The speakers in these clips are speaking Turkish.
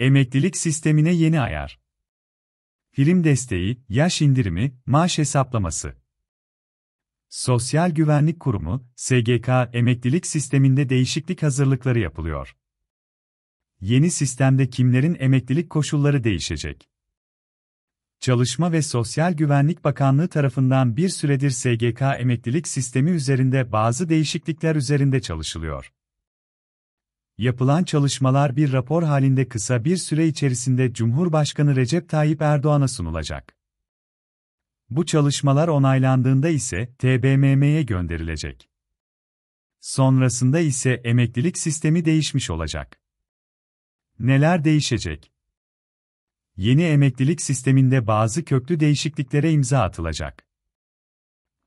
Emeklilik sistemine yeni ayar. Prim desteği, yaş indirimi, maaş hesaplaması. Sosyal Güvenlik Kurumu, SGK emeklilik sisteminde değişiklik hazırlıkları yapılıyor. Yeni sistemde kimlerin emeklilik koşulları değişecek? Çalışma ve Sosyal Güvenlik Bakanlığı tarafından bir süredir SGK emeklilik sistemi üzerinde bazı değişiklikler üzerinde çalışılıyor. Yapılan çalışmalar bir rapor halinde kısa bir süre içerisinde Cumhurbaşkanı Recep Tayyip Erdoğan'a sunulacak. Bu çalışmalar onaylandığında ise TBMM'ye gönderilecek. Sonrasında ise emeklilik sistemi değişmiş olacak. Neler değişecek? Yeni emeklilik sisteminde bazı köklü değişikliklere imza atılacak.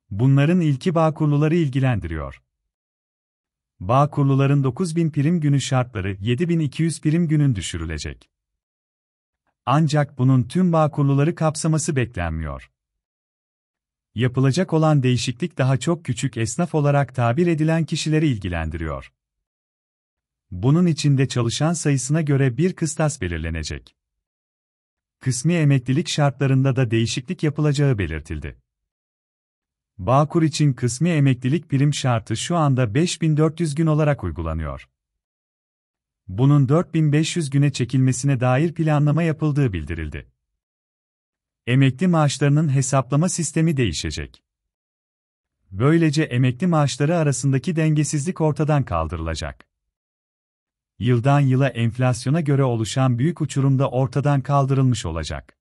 Bunların ilki bağkurluları ilgilendiriyor. Bağkurluların 9000 prim günü şartları 7200 prim günün düşürülecek. Ancak bunun tüm bağkurluları kapsaması beklenmiyor. Yapılacak olan değişiklik daha çok küçük esnaf olarak tabir edilen kişileri ilgilendiriyor. Bunun içinde çalışan sayısına göre bir kıstas belirlenecek. Kısmi emeklilik şartlarında da değişiklik yapılacağı belirtildi. Bağkur için kısmi emeklilik prim şartı şu anda 5400 gün olarak uygulanıyor. Bunun 4500 güne çekilmesine dair planlama yapıldığı bildirildi. Emekli maaşlarının hesaplama sistemi değişecek. Böylece emekli maaşları arasındaki dengesizlik ortadan kaldırılacak. Yıldan yıla enflasyona göre oluşan büyük uçurumda ortadan kaldırılmış olacak.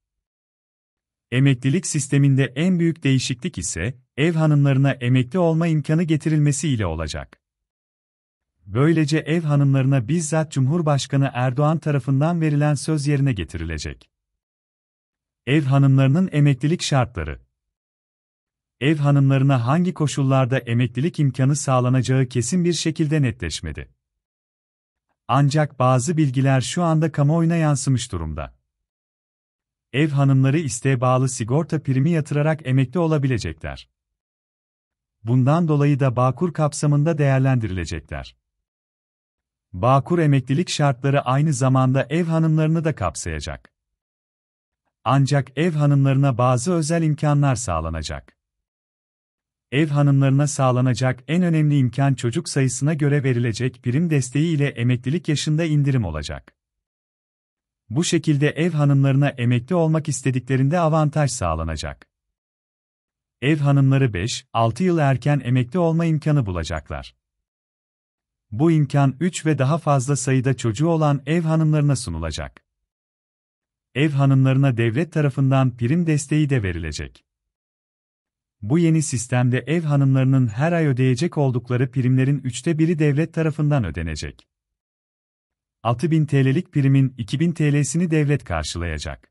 Emeklilik sisteminde en büyük değişiklik ise ev hanımlarına emekli olma imkanı getirilmesiyle olacak. Böylece ev hanımlarına bizzat Cumhurbaşkanı Erdoğan tarafından verilen söz yerine getirilecek. Ev hanımlarının emeklilik şartları Ev hanımlarına hangi koşullarda emeklilik imkanı sağlanacağı kesin bir şekilde netleşmedi. Ancak bazı bilgiler şu anda kamuoyuna yansımış durumda. Ev hanımları isteğe bağlı sigorta primi yatırarak emekli olabilecekler bundan dolayı da Bağkur kapsamında değerlendirilecekler. Bağkur emeklilik şartları aynı zamanda ev hanımlarını da kapsayacak. Ancak ev hanımlarına bazı özel imkanlar sağlanacak. Ev hanımlarına sağlanacak en önemli imkan çocuk sayısına göre verilecek prim desteği ile emeklilik yaşında indirim olacak. Bu şekilde ev hanımlarına emekli olmak istediklerinde avantaj sağlanacak ev hanımları 5-6 yıl erken emekli olma imkanı bulacaklar. Bu imkan 3 ve daha fazla sayıda çocuğu olan ev hanımlarına sunulacak. Ev hanımlarına devlet tarafından prim desteği de verilecek. Bu yeni sistemde ev hanımlarının her ay ödeyecek oldukları primlerin üçte biri devlet tarafından ödenecek. 6000 TL'lik primin 2000 TL'sini devlet karşılayacak.